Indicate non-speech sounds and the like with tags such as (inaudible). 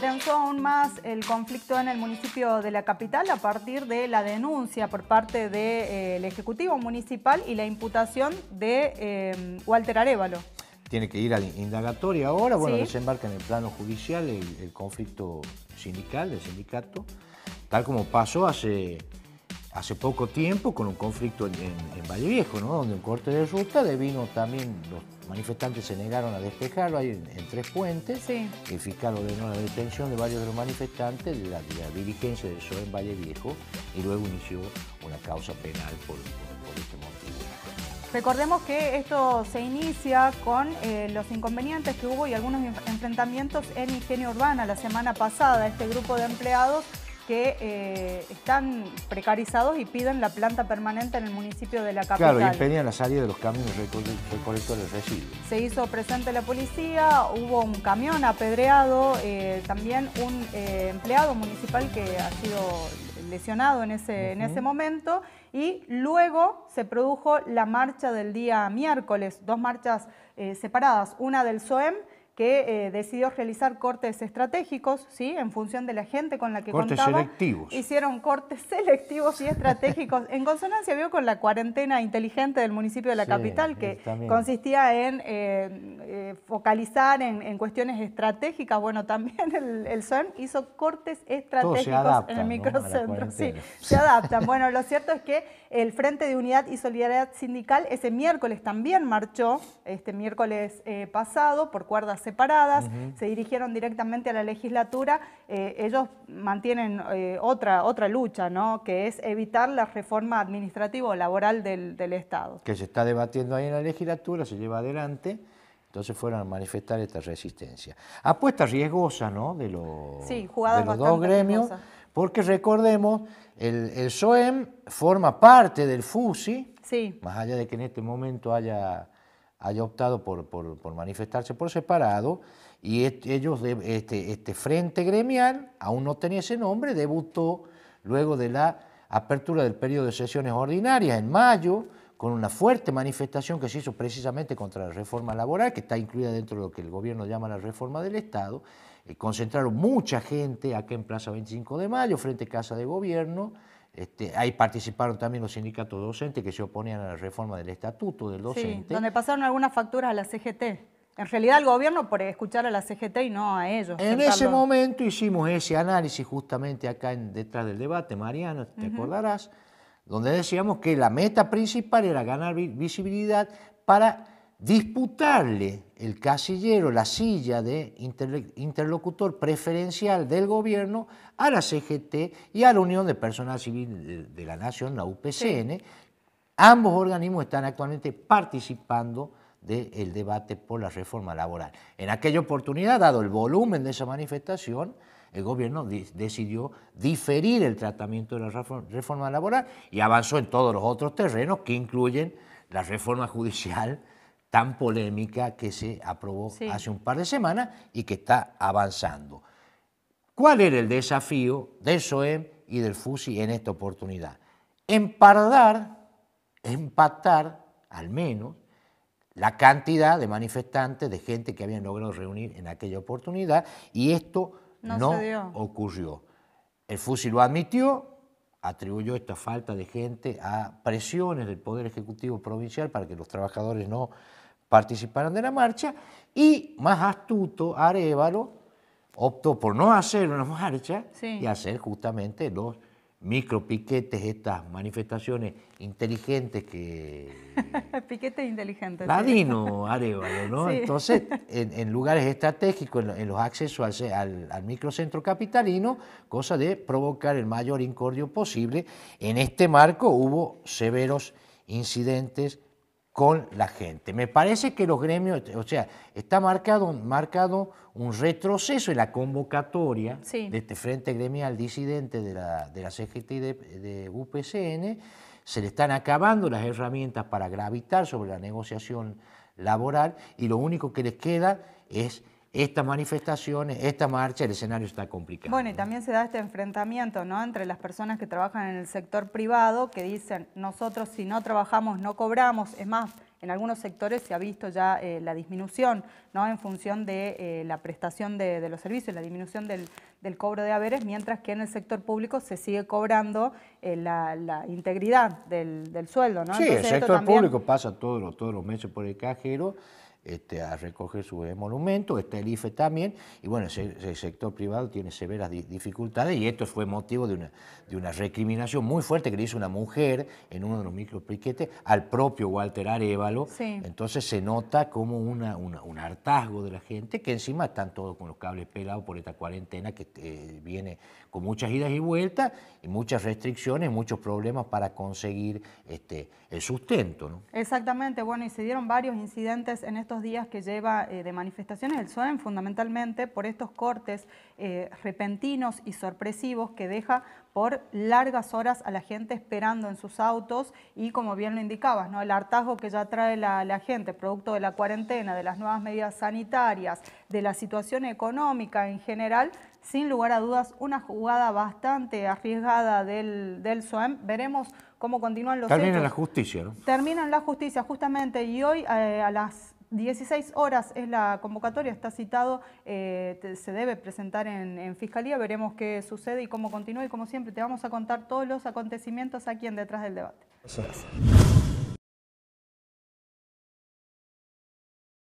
Denunció aún más el conflicto en el municipio de la capital a partir de la denuncia por parte del eh, Ejecutivo Municipal y la imputación de eh, Walter Arevalo. Tiene que ir a la indagatoria ahora, bueno, desembarca en el plano judicial el, conflicto sindical, del sindicato, tal como pasó hace hace poco tiempo con un conflicto en, en, Valle Viejo, donde un corte de ruta de vino también, los manifestantes se negaron a despejarlo ahí en, Tres Puentes. Sí. El fiscal ordenó la detención de varios de los manifestantes de la, de del en Valle Viejo y luego inició una causa penal por, este motivo. Recordemos que esto se inicia con eh, los inconvenientes que hubo y algunos enfrentamientos en Ingenio Urbana la semana pasada. Este grupo de empleados que eh, están precarizados y piden la planta permanente en el municipio de la capital. Claro, y empeñan las áreas de los camiones recolectores de residuos. Se hizo presente la policía, hubo un camión apedreado, eh, también un eh, empleado municipal que ha sido lesionado en ese, en ese momento y luego se produjo la marcha del día miércoles, dos marchas separadas, una del SOEM que eh, decidió realizar cortes estratégicos, ¿sí? en función de la gente con la que contaba. Cortes selectivos. Hicieron cortes selectivos y estratégicos, en consonancia vio con la cuarentena inteligente del municipio de la capital, que consistía en eh, eh, focalizar en, cuestiones estratégicas. Bueno, también el, el SOEM hizo cortes estratégicos en el microcentro. Sí, se adaptan. Bueno, lo cierto es que el Frente de Unidad y Solidaridad Sindical ese miércoles también marchó, este miércoles pasado, por cuerdas separadas, se dirigieron directamente a la legislatura. Eh, ellos mantienen eh, otra, otra lucha, ¿no? que es evitar la reforma administrativa o laboral del, Estado. Que se está debatiendo ahí en la legislatura, se lleva adelante. Entonces fueron a manifestar esta resistencia. Apuesta riesgosa ¿no? De, los dos gremios, porque recordemos, el, el SOEM forma parte del FUSI, sí. más allá de que en este momento haya haya optado por, manifestarse por separado y este, ellos, este, frente gremial, aún no tenía ese nombre, debutó luego de la apertura del periodo de sesiones ordinarias en mayo, con una fuerte manifestación que se hizo precisamente contra la reforma laboral, que está incluida dentro de lo que el gobierno llama la reforma del Estado. Eh, concentraron mucha gente aquí en Plaza 25 de Mayo, frente a Casa de Gobierno, este, ahí participaron también los sindicatos docentes que se oponían a la reforma del estatuto del docente. donde pasaron algunas facturas a la CGT. En realidad el gobierno por escuchar a la CGT y no a ellos. En ese momento hicimos ese análisis justamente acá detrás del debate, Mariano, te acordarás, donde decíamos que la meta principal era ganar visibilidad para disputarle el casillero, la silla de interlocutor preferencial del gobierno a la CGT y a la Unión de Personal Civil de la Nación, la UPCN. Ambos organismos están actualmente participando del debate por la reforma laboral. En aquella oportunidad, dado el volumen de esa manifestación, el gobierno decidió diferir el tratamiento de la reforma laboral y avanzó en todos los otros terrenos que incluyen la reforma judicial tan polémica que se aprobó hace un par de semanas y que está avanzando. ¿Cuál era el desafío del SOEM y del FUSI en esta oportunidad? Empardar, empatar al menos, la cantidad de manifestantes, de gente que habían logrado reunir en aquella oportunidad y esto no ocurrió. El FUSI lo admitió, atribuyó esta falta de gente a presiones del Poder Ejecutivo Provincial para que los trabajadores no participaran de la marcha y, más astuto, Arevalo optó por no hacer una (laughs) marcha y hacer justamente los micro piquetes, estas manifestaciones inteligentes que... (laughs) piquetes inteligentes. Ladino, ¿no? Entonces, (laughs) en, lugares estratégicos, en, los accesos al, microcentro capitalino, cosa de provocar el mayor incordio posible. En este marco hubo severos incidentes con la gente. Me parece que los gremios, o sea, está marcado, marcado un retroceso en la convocatoria de este Frente Gremial Disidente de la, de la CGT y de UPCN. Se le están acabando las herramientas para gravitar sobre la negociación laboral y lo único que les queda es estas manifestaciones, esta marcha, el escenario está complicado. Bueno, y también se da este enfrentamiento ¿no? entre las personas que trabajan en el sector privado, que dicen, nosotros si no trabajamos no cobramos, es más, en algunos sectores se ha visto ya eh, la disminución ¿no? en función de eh, la prestación de, los servicios, la disminución del, cobro de haberes, mientras que en el sector público se sigue cobrando eh, la, integridad del, sueldo. Sí, el sector público pasa todos los meses por el cajero este, a recoger su monumento, está el IFE también, y bueno, el, sector privado tiene severas dificultades y esto fue motivo de una, de una recriminación muy fuerte que le hizo una mujer en uno de los micropliquetes al propio Walter Arevalo. Entonces se nota como una, un hartazgo de la gente, que encima están todos con los cables pelados por esta cuarentena que eh, viene con muchas idas y vueltas, y muchas restricciones, muchos problemas para conseguir este, el sustento. ¿no? Exactamente, bueno, y se dieron varios incidentes en este días que lleva eh, de manifestaciones el SOEM, fundamentalmente por estos cortes eh, repentinos y sorpresivos que deja por largas horas a la gente esperando en sus autos y como bien lo indicabas, ¿no? el hartazgo que ya trae la, gente, producto de la cuarentena, de las nuevas medidas sanitarias, de la situación económica en general, sin lugar a dudas, una jugada bastante arriesgada del, del SOEM. Veremos cómo continúan los Termina la justicia, ¿no? Termina la justicia, justamente. Y hoy eh, a las 16 horas es la convocatoria, está citado, eh, se debe presentar en, Fiscalía, veremos qué sucede y cómo continúa y como siempre te vamos a contar todos los acontecimientos aquí en Detrás del Debate.